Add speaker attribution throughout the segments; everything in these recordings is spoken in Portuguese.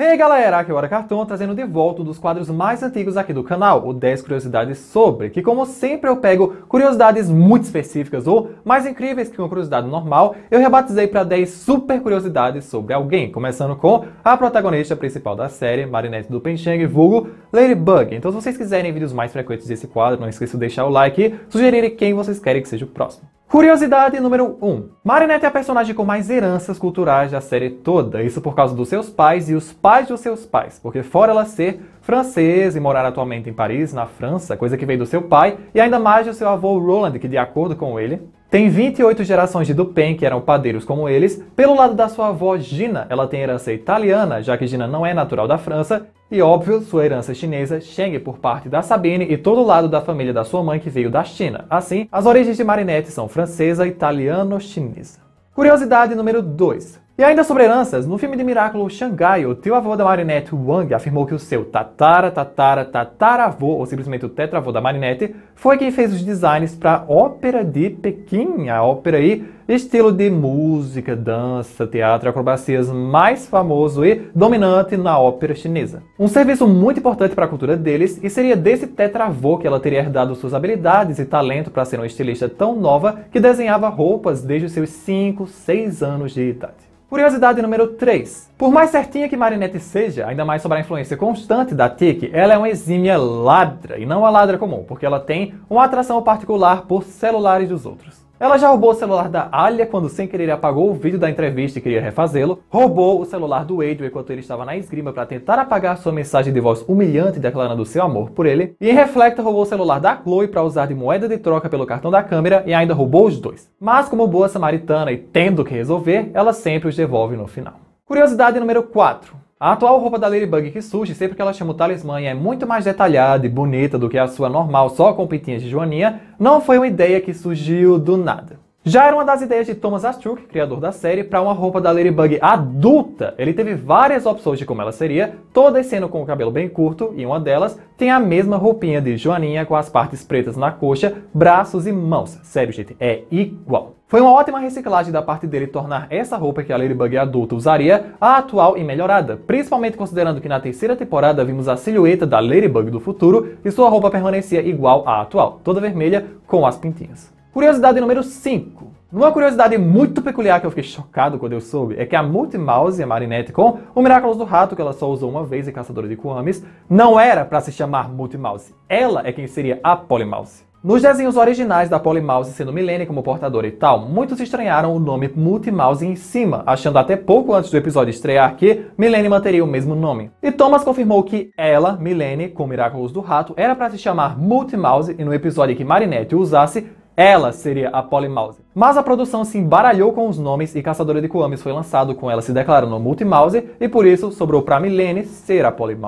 Speaker 1: Hey galera, aqui é o Hora cartão, trazendo de volta um dos quadros mais antigos aqui do canal, o 10 curiosidades sobre, que como sempre eu pego curiosidades muito específicas ou mais incríveis que uma curiosidade normal, eu rebatizei para 10 super curiosidades sobre alguém, começando com a protagonista principal da série, Marinette do Pencheng, vulgo Ladybug. Então se vocês quiserem vídeos mais frequentes desse quadro, não esqueça de deixar o like e sugerir quem vocês querem que seja o próximo. Curiosidade número 1. Marinette é a personagem com mais heranças culturais da série toda, isso por causa dos seus pais e os pais dos seus pais, porque fora ela ser francesa e morar atualmente em Paris, na França, coisa que veio do seu pai, e ainda mais do seu avô Roland, que de acordo com ele, tem 28 gerações de Dupin que eram padeiros como eles. Pelo lado da sua avó Gina, ela tem herança italiana, já que Gina não é natural da França, e óbvio, sua herança chinesa, Cheng por parte da Sabine e todo o lado da família da sua mãe que veio da China. Assim, as origens de Marinette são francesa, italiano-chinesa. Curiosidade número 2. E ainda sobre heranças, no filme de Miraculo Xangai, o tio avô da Marinette Wang afirmou que o seu tatara, tatara, tataravô, ou simplesmente o tetravô da Marinette, foi quem fez os designs para Ópera de Pequim, a ópera aí, estilo de música, dança, teatro e acrobacias mais famoso e dominante na ópera chinesa. Um serviço muito importante para a cultura deles, e seria desse tetravô que ela teria herdado suas habilidades e talento para ser uma estilista tão nova que desenhava roupas desde os seus 5, 6 anos de idade. Curiosidade número 3. Por mais certinha que Marinette seja, ainda mais sobre a influência constante da Tiki, ela é uma exímia ladra, e não a ladra comum, porque ela tem uma atração particular por celulares dos outros. Ela já roubou o celular da Alia quando sem querer apagou o vídeo da entrevista e queria refazê-lo, roubou o celular do Adrian enquanto ele estava na esgrima para tentar apagar sua mensagem de voz humilhante declarando seu amor por ele, e em reflexo roubou o celular da Chloe para usar de moeda de troca pelo cartão da câmera e ainda roubou os dois. Mas como boa samaritana e tendo que resolver, ela sempre os devolve no final. Curiosidade número 4. A atual roupa da Ladybug que surge sempre que ela chama o talismã e é muito mais detalhada e bonita do que a sua normal só com pintinhas de joaninha, não foi uma ideia que surgiu do nada. Já era uma das ideias de Thomas Astruc, criador da série, para uma roupa da Ladybug adulta. Ele teve várias opções de como ela seria, todas sendo com o cabelo bem curto, e uma delas tem a mesma roupinha de Joaninha com as partes pretas na coxa, braços e mãos. Sério, gente, é igual. Foi uma ótima reciclagem da parte dele tornar essa roupa que a Ladybug adulta usaria a atual e melhorada, principalmente considerando que na terceira temporada vimos a silhueta da Ladybug do futuro e sua roupa permanecia igual à atual, toda vermelha com as pintinhas. Curiosidade número 5. Uma curiosidade muito peculiar que eu fiquei chocado quando eu soube é que a Multimouse, a Marinette com O Miraculous do Rato, que ela só usou uma vez em Caçadora de Kuamis, não era para se chamar Multimouse. Ela é quem seria a Polymouse. Nos desenhos originais da Polymouse sendo Milene como portadora e tal, muitos estranharam o nome Multimouse em cima, achando até pouco antes do episódio estrear que Milene manteria o mesmo nome. E Thomas confirmou que ela, Milene, com Miraculous do Rato, era para se chamar Multimouse e no episódio que Marinette usasse, ela seria a Polly Mas a produção se embaralhou com os nomes e Caçadora de Coames foi lançado com ela se declarando multi Mouse e por isso sobrou para Milene ser a Polly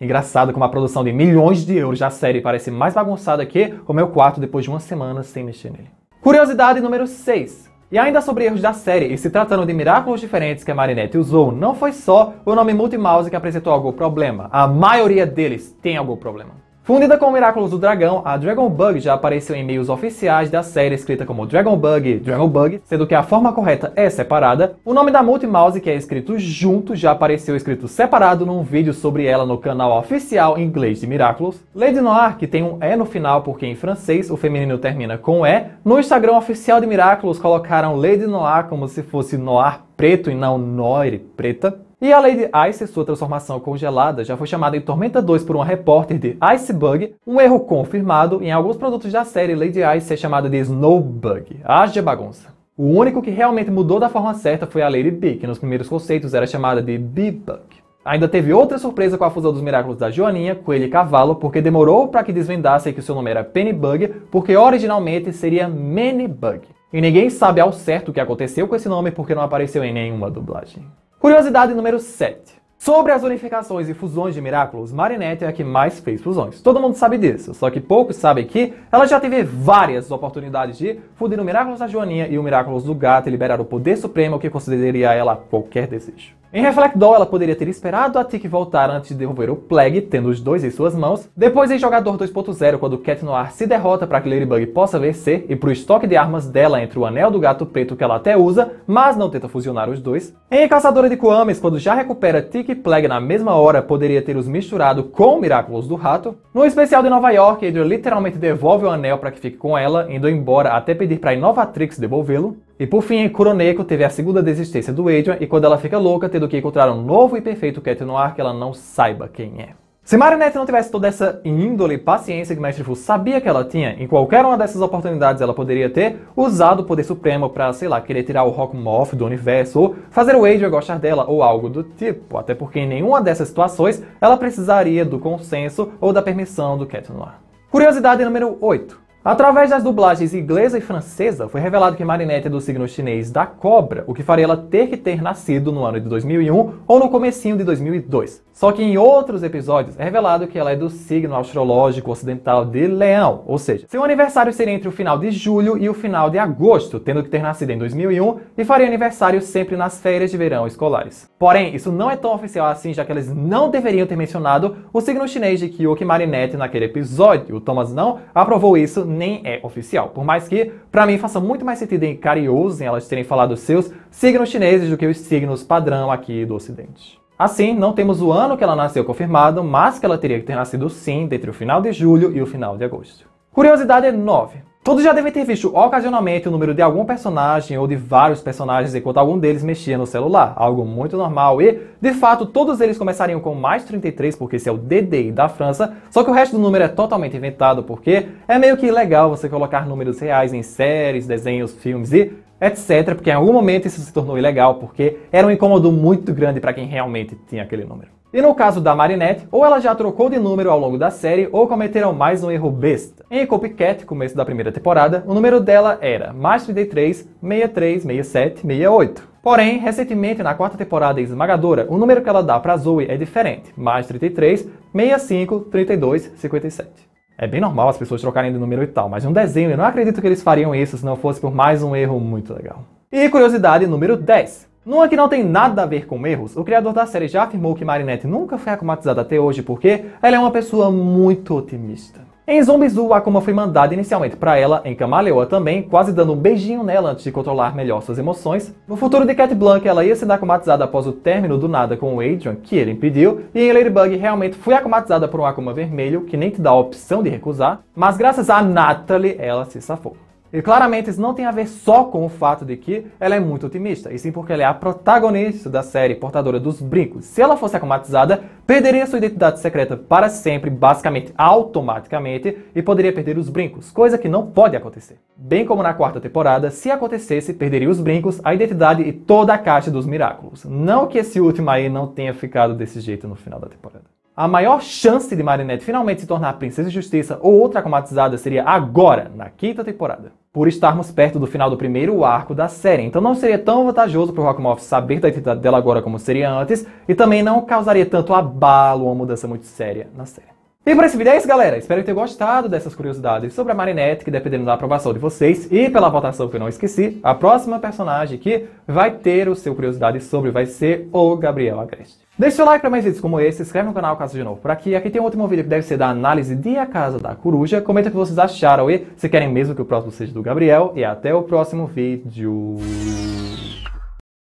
Speaker 1: Engraçado como a produção de milhões de euros da série parece mais bagunçada que o meu quarto depois de uma semana sem mexer nele. Curiosidade número 6. E ainda sobre erros da série, e se tratando de miraculos diferentes que a Marinette usou, não foi só o nome Multimouse que apresentou algum problema. A maioria deles tem algum problema. Fundida com Miraculous do Dragão, a Dragon Bug já apareceu em meios oficiais da série escrita como Dragon Bug, Dragon Bug, sendo que a forma correta é separada. O nome da Multimouse, que é escrito junto, já apareceu escrito separado num vídeo sobre ela no canal oficial inglês de Miraculous. Lady Noir, que tem um E no final porque em francês o feminino termina com E, no Instagram oficial de Miraculous colocaram Lady Noir como se fosse Noir preto e não Noire preta. E a Lady Ice, sua transformação congelada, já foi chamada em Tormenta 2 por uma repórter de Icebug, um erro confirmado em alguns produtos da série Lady Ice é chamada de Snowbug. Haja bagunça. O único que realmente mudou da forma certa foi a Lady B, que nos primeiros conceitos era chamada de B-Bug. Ainda teve outra surpresa com a fusão dos Miraculous da Joaninha, Coelho e Cavalo, porque demorou para que desvendassem que o seu nome era Pennybug, porque originalmente seria Manybug. E ninguém sabe ao certo o que aconteceu com esse nome porque não apareceu em nenhuma dublagem. Curiosidade número 7. Sobre as unificações e fusões de Miraculous, Marinette é a que mais fez fusões. Todo mundo sabe disso, só que poucos sabem que ela já teve várias oportunidades de fundir o Miraculous da Joaninha e o Miraculous do Gato e liberar o poder supremo que concederia a ela qualquer desejo. Em Reflectol, ela poderia ter esperado a Tick voltar antes de devolver o Plague, tendo os dois em suas mãos. Depois, em Jogador 2.0, quando Cat Noir se derrota para que Ladybug possa vencer e para o estoque de armas dela entre o Anel do Gato Preto que ela até usa, mas não tenta fusionar os dois. Em Caçadora de Kuames, quando já recupera Tick e Plague na mesma hora, poderia ter os misturado com Miraculous do Rato. No especial de Nova York, Adrian literalmente devolve o anel para que fique com ela, indo embora até pedir para Inovatrix devolvê-lo. E por fim, Kuroneko teve a segunda desistência do Adrian e quando ela fica louca, tendo que encontrar um novo e perfeito Cat Noir que ela não saiba quem é. Se Marinette não tivesse toda essa índole e paciência que Mestre Fu sabia que ela tinha, em qualquer uma dessas oportunidades ela poderia ter usado o poder supremo para, sei lá, querer tirar o Rock Moth do universo, ou fazer o Adrian gostar dela, ou algo do tipo, até porque em nenhuma dessas situações ela precisaria do consenso ou da permissão do Cat Noir. Curiosidade número 8. Através das dublagens inglesa e francesa, foi revelado que Marinette é do signo chinês da cobra, o que faria ela ter que ter nascido no ano de 2001 ou no comecinho de 2002. Só que em outros episódios é revelado que ela é do signo astrológico ocidental de leão, ou seja, seu aniversário seria entre o final de julho e o final de agosto, tendo que ter nascido em 2001 e faria aniversário sempre nas férias de verão escolares. Porém, isso não é tão oficial assim, já que eles não deveriam ter mencionado o signo chinês de Kyoki Marinette naquele episódio. O Thomas não aprovou isso nem é oficial. Por mais que, para mim, faça muito mais sentido em Cariús, em elas terem falado os seus signos chineses do que os signos padrão aqui do Ocidente. Assim, não temos o ano que ela nasceu confirmado, mas que ela teria que ter nascido sim, entre o final de julho e o final de agosto. Curiosidade 9. Todos já devem ter visto ocasionalmente o número de algum personagem ou de vários personagens enquanto algum deles mexia no celular, algo muito normal e, de fato, todos eles começariam com mais 33 porque esse é o DDI da França, só que o resto do número é totalmente inventado porque é meio que ilegal você colocar números reais em séries, desenhos, filmes e etc, porque em algum momento isso se tornou ilegal porque era um incômodo muito grande para quem realmente tinha aquele número. E no caso da Marinette, ou ela já trocou de número ao longo da série, ou cometeram mais um erro besta. Em Copycat, começo da primeira temporada, o número dela era mais 33, 63, 67, 68. Porém, recentemente na quarta temporada esmagadora, o número que ela dá para Zoe é diferente, mais 33, 65, 32, 57. É bem normal as pessoas trocarem de número e tal, mas um desenho eu não acredito que eles fariam isso se não fosse por mais um erro muito legal. E curiosidade número 10. Numa que não tem nada a ver com erros, o criador da série já afirmou que Marinette nunca foi acomatizada até hoje porque ela é uma pessoa muito otimista. Em Zombizu, Akuma foi mandada inicialmente para ela, em Camaleoa também, quase dando um beijinho nela antes de controlar melhor suas emoções. No futuro de Cat Blanc, ela ia sendo acomatizada após o término do nada com o Adrian, que ele impediu, e em Ladybug realmente foi acomatizada por um Akuma vermelho, que nem te dá a opção de recusar, mas graças a Natalie, ela se safou. E claramente isso não tem a ver só com o fato de que ela é muito otimista, e sim porque ela é a protagonista da série portadora dos brincos. Se ela fosse acomatizada, perderia sua identidade secreta para sempre, basicamente automaticamente, e poderia perder os brincos, coisa que não pode acontecer. Bem como na quarta temporada, se acontecesse, perderia os brincos, a identidade e toda a caixa dos miraculos. Não que esse último aí não tenha ficado desse jeito no final da temporada a maior chance de Marinette finalmente se tornar Princesa Justiça ou outra comatizada seria agora, na quinta temporada. Por estarmos perto do final do primeiro arco da série, então não seria tão vantajoso para o Rockmoff saber da identidade dela agora como seria antes, e também não causaria tanto abalo ou uma mudança muito séria na série. E por esse vídeo é isso, galera. Espero que tenham gostado dessas curiosidades sobre a Marinette, que dependendo da aprovação de vocês e pela votação que eu não esqueci, a próxima personagem que vai ter o seu curiosidade sobre vai ser o Gabriel Agreste. Deixe seu like para mais vídeos como esse, se inscreve no canal caso de novo por aqui. Aqui tem um último vídeo que deve ser da análise de A Casa da Coruja. Comenta o que vocês acharam e se querem mesmo que o próximo seja do Gabriel. E até o próximo vídeo.